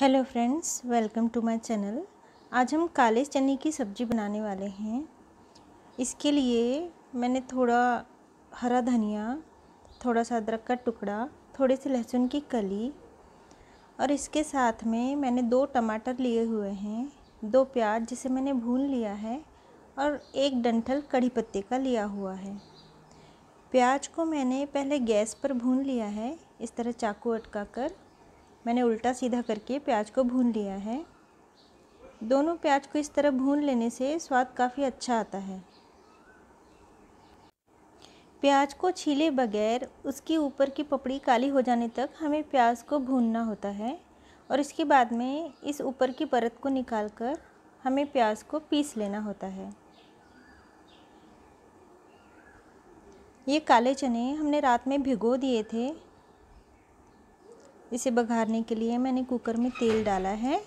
Hello friends welcome to my channel आज हम काले चने की सब्ज़ी बनाने वाले हैं इसके लिए मैंने थोड़ा हरा धनिया थोड़ा सा अदरक का टुकड़ा थोड़े से लहसुन की कली और इसके साथ में मैंने दो टमाटर लिए हुए हैं दो प्याज जिसे मैंने भून लिया है और एक डंठल कड़ी पत्ते का लिया हुआ है प्याज को मैंने पहले गैस पर भून लिया है इस तरह चाकू अटका कर मैंने उल्टा सीधा करके प्याज को भून लिया है दोनों प्याज को इस तरह भून लेने से स्वाद काफ़ी अच्छा आता है प्याज को छीले बगैर उसके ऊपर की पपड़ी काली हो जाने तक हमें प्याज को भूनना होता है और इसके बाद में इस ऊपर की परत को निकाल कर हमें प्याज को पीस लेना होता है ये काले चने हमने रात में भिगो दिए थे इसे बघारने के लिए मैंने कुकर में तेल डाला है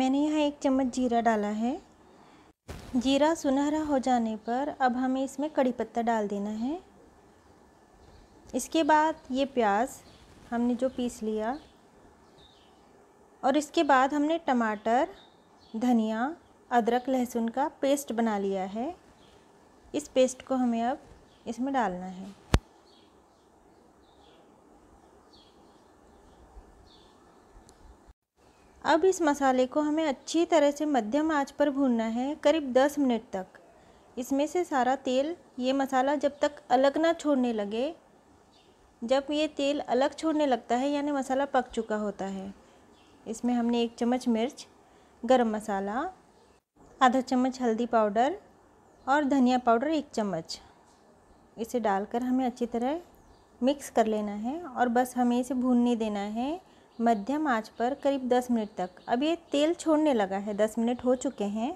मैंने यहाँ एक चम्मच जीरा डाला है जीरा सुनहरा हो जाने पर अब हमें इसमें कड़ी पत्ता डाल देना है इसके बाद ये प्याज हमने जो पीस लिया और इसके बाद हमने टमाटर धनिया अदरक लहसुन का पेस्ट बना लिया है इस पेस्ट को हमें अब इसमें डालना है अब इस मसाले को हमें अच्छी तरह से मध्यम आंच पर भूनना है करीब 10 मिनट तक इसमें से सारा तेल ये मसाला जब तक अलग ना छोड़ने लगे जब ये तेल अलग छोड़ने लगता है यानी मसाला पक चुका होता है इसमें हमने एक चम्मच मिर्च गरम मसाला आधा चम्मच हल्दी पाउडर और धनिया पाउडर एक चम्मच इसे डालकर हमें अच्छी तरह मिक्स कर लेना है और बस हमें इसे भूनने देना है मध्यम आंच पर करीब 10 मिनट तक अब ये तेल छोड़ने लगा है 10 मिनट हो चुके हैं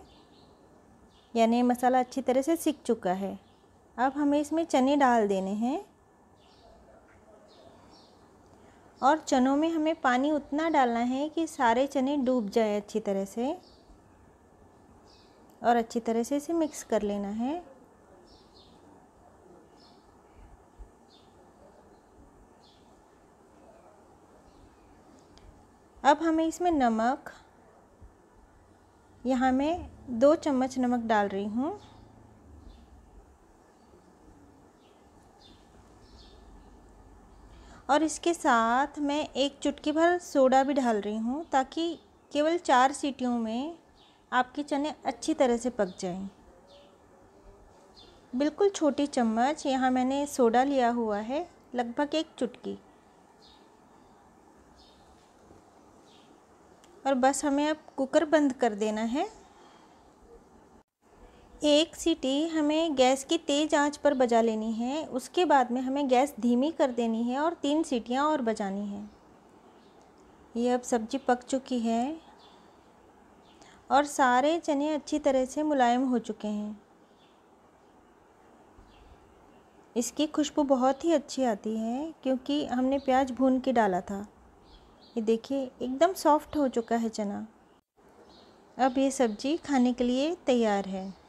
यानी मसाला अच्छी तरह से सीख चुका है अब हमें इसमें चने डाल देने हैं और चनों में हमें पानी उतना डालना है कि सारे चने डूब जाए अच्छी तरह से और अच्छी तरह से इसे मिक्स कर लेना है अब हमें इसमें नमक यहाँ मैं दो चम्मच नमक डाल रही हूँ और इसके साथ मैं एक चुटकी भर सोडा भी डाल रही हूँ ताकि केवल चार सीटियों में आपके चने अच्छी तरह से पक जाएं। बिल्कुल छोटी चम्मच यहाँ मैंने सोडा लिया हुआ है लगभग एक चुटकी और बस हमें अब कुकर बंद कर देना है एक सीटी हमें गैस की तेज़ आंच पर बजा लेनी है उसके बाद में हमें गैस धीमी कर देनी है और तीन सीटियां और बजानी है ये अब सब्ज़ी पक चुकी है और सारे चने अच्छी तरह से मुलायम हो चुके हैं इसकी खुशबू बहुत ही अच्छी आती है क्योंकि हमने प्याज भून के डाला था ये देखिए एकदम सॉफ्ट हो चुका है चना अब ये सब्ज़ी खाने के लिए तैयार है